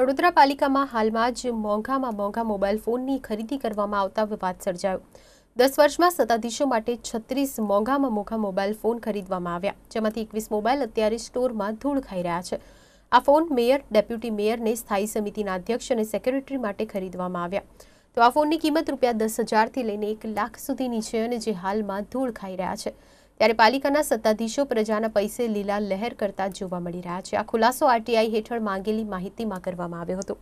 વડોદરા પાલિકામાં હાલમાં જ મોંઘામાં મોંઘા મોબાઈલ ફોનની ખરીદી કરવામાં આવતા વિવાદ સર્જાયો દસ વર્ષમાં સત્તાધીશો માટે છત્રીસ મોંઘામાં મોંઘા મોબાઈલ ફોન ખરીદવામાં આવ્યા જેમાંથી એકવીસ મોબાઈલ અત્યારે સ્ટોરમાં ધૂળ ખાઈ રહ્યા છે આ ફોન મેયર ડેપ્યુટી મેયરને સ્થાયી સમિતિના અધ્યક્ષ અને સેક્રેટરી માટે ખરીદવામાં આવ્યા તો આ ફોનની કિંમત રૂપિયા દસ હજારથી લઈને એક લાખ સુધીની છે અને જે હાલમાં ધૂળ ખાઈ રહ્યા છે ત્યારે પાલિકાના સત્તાધીશો પ્રજાના પૈસે લીલા લહેર કરતા જોવા મળી રહ્યા છે આ ખુલાસો આરટીઆઈ હેઠળ માંગેલી માહિતીમાં કરવામાં આવ્યો હતો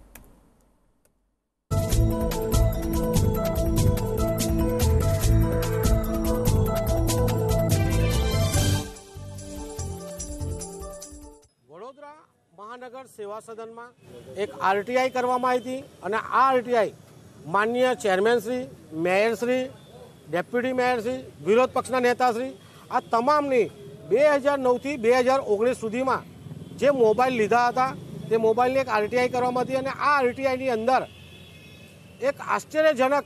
વડોદરા મહાનગર સેવા સદનમાં એક આરટીઆઈ કરવામાં આવી હતી અને આ આરટીઆઈ માન્ય ચેરમેનશ્રી મેયરશ્રી ડેપ્યુટી મેયરશ્રી વિરોધ પક્ષના નેતાશ્રી આ તમામની બે હજાર નવથી બે હજાર ઓગણીસ સુધીમાં જે મોબાઈલ લીધા હતા તે મોબાઈલની એક આરટીઆઈ કરવામાં હતી અને આ આરટીઆઈની અંદર એક આશ્ચર્યજનક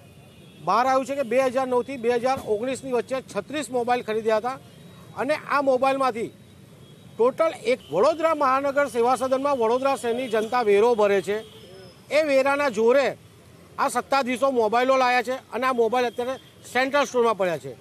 બહાર આવ્યું છે કે બે હજાર નવથી બે હજાર ઓગણીસની વચ્ચે છત્રીસ મોબાઈલ ખરીદ્યા હતા અને આ મોબાઈલમાંથી ટોટલ એક વડોદરા મહાનગર સેવા સદનમાં વડોદરા શહેરની જનતા વેરો ભરે છે એ વેરાના જોરે આ સત્તાધીશો મોબાઈલો લાયા છે અને આ મોબાઈલ અત્યારે સેન્ટ્રલ સ્ટોરમાં પડ્યા છે